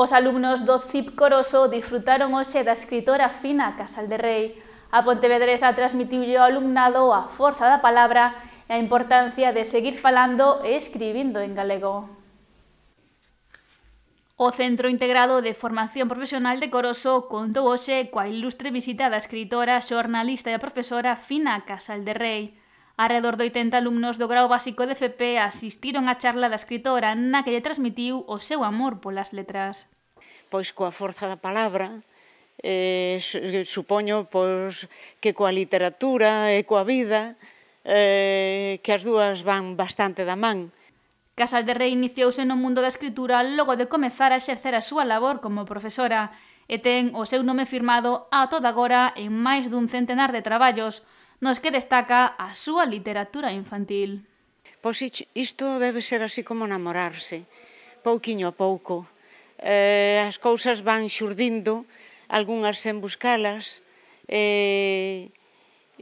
Os alumnos do CIP Coroso disfrutaron hoxe da escritora Fina Casal de Rei. A Pontevedresa transmitiu ao alumnado a forza da palabra e a importancia de seguir falando e escribindo en galego. O Centro Integrado de Formación Profesional de Coroso contou hoxe coa ilustre visita da escritora, xornalista e profesora Fina Casal de Rei. Arredor de 80 alumnos do grau básico de FP asistiron á charla da escritora na que lle transmitiu o seu amor polas letras. Pois coa forza da palabra, eh, supoño pois, que coa literatura e coa vida, eh, que as dúas van bastante da man. Casal de Rei iniciouse no mundo da escritura logo de comezar a exercer a súa labor como profesora e ten o seu nome firmado a toda agora en máis dun centenar de traballos, nos que destaca a súa literatura infantil. Pois isto debe ser así como namorarse, pouquiño a pouco. Eh, as cousas van xurdindo, algunhas sen buscalas, eh,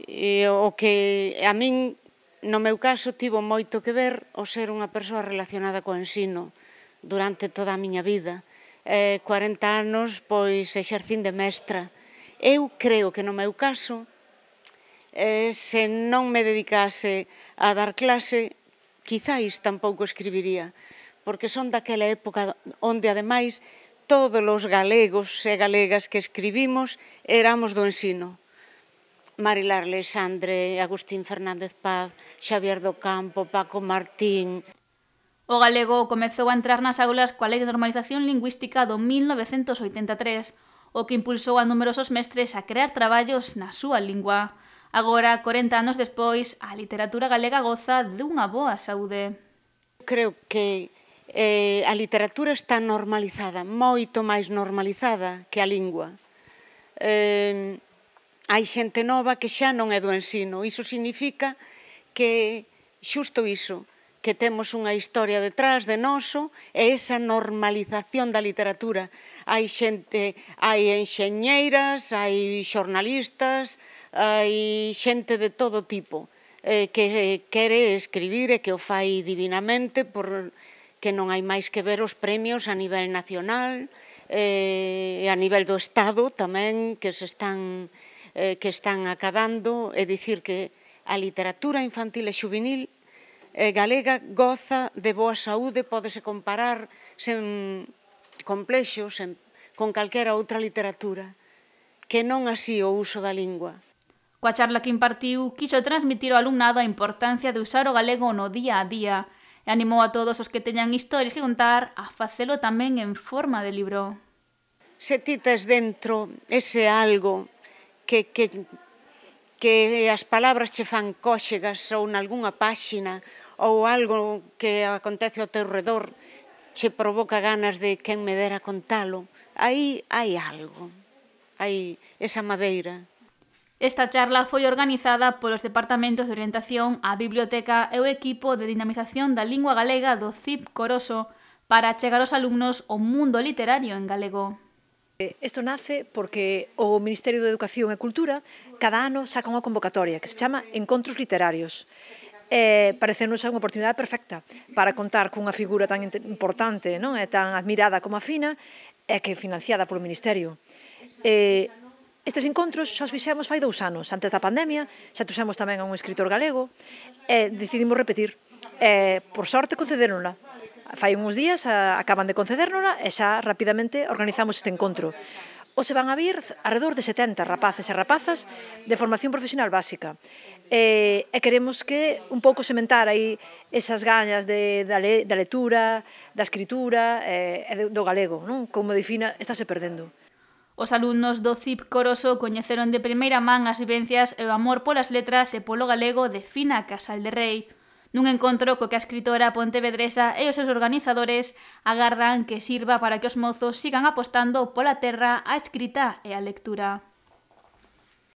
e o que a min, no meu caso, tivo moito que ver o ser unha persoa relacionada co ensino durante toda a miña vida. Eh, 40 anos, pois, exercín de mestra. Eu creo que no meu caso, Eh, se non me dedicase a dar clase, quizáis tampouco escribiría, porque son daquela época onde, ademais, todos os galegos e galegas que escribimos éramos do ensino. Marilar Lesandre, Agustín Fernández Paz, Xavier do Campo, Paco Martín... O galego comezou a entrar nas aulas coa Lei de Normalización Lingüística do 1983, o que impulsou a numerosos mestres a crear traballos na súa lingua. Agora, 40 anos despois, a literatura galega goza dunha boa saúde. Creo que eh, a literatura está normalizada, moito máis normalizada que a lingua. Eh, hai xente nova que xa non é do ensino. Iso significa que xusto iso, que temos unha historia detrás de noso e esa normalización da literatura. Hai xente, hai enxeñeiras, hai xornalistas, hai xente de todo tipo eh, que eh, quere escribir e que o fai divinamente por que non hai máis que ver os premios a nivel nacional eh, e a nivel do Estado tamén que se están eh, que están acabando é dicir que a literatura infantil e xuvenil Eh, galega goza de boa saúde, pódese comparar sen complexos, sen, con calquera outra literatura, que non así o uso da lingua. Coa charla que impartiu, quiso transmitir ao alumnado a importancia de usar o galego no día a día e animou a todos os que teñan historias que contar a facelo tamén en forma de libro. Se ti tes dentro ese algo que, que que as palabras che fan cóxegas ou nalgúnha páxina ou algo que acontece ao teu redor che provoca ganas de quen me dera contalo. Aí hai algo, hai esa madeira. Esta charla foi organizada polos Departamentos de Orientación á Biblioteca e o equipo de dinamización da lingua galega do CIP Coroso para chegar aos alumnos o mundo literario en galego. Isto eh, nace porque o Ministerio de Educación e Cultura cada ano saca unha convocatoria que se chama Encontros Literarios. Eh, parecenos unha oportunidade perfecta para contar cunha figura tan importante non? e tan admirada como a Fina e que é financiada polo Ministerio. Eh, Estes encontros xa os fixemos fai dous anos, antes da pandemia, xa tuxemos tamén a un escritor galego, e decidimos repetir. Eh, por sorte, concederonla, Fai uns días a, acaban de concedérnola e xa rapidamente organizamos este encontro. O se van a vir alrededor de 70 rapaces e rapazas de formación profesional básica. E, e queremos que un pouco sementar aí esas gañas de, da, le, da lectura, da escritura e, e do galego, non? Como defina, estáse se perdendo. Os alumnos do CIP Coroso coñeceron de primeira man as vivencias e o amor polas letras e polo galego de Fina Casal de Rei, Nun encontro co que a escritora pontevedresa e os seus organizadores agardan que sirva para que os mozos sigan apostando pola terra, a escrita e a lectura.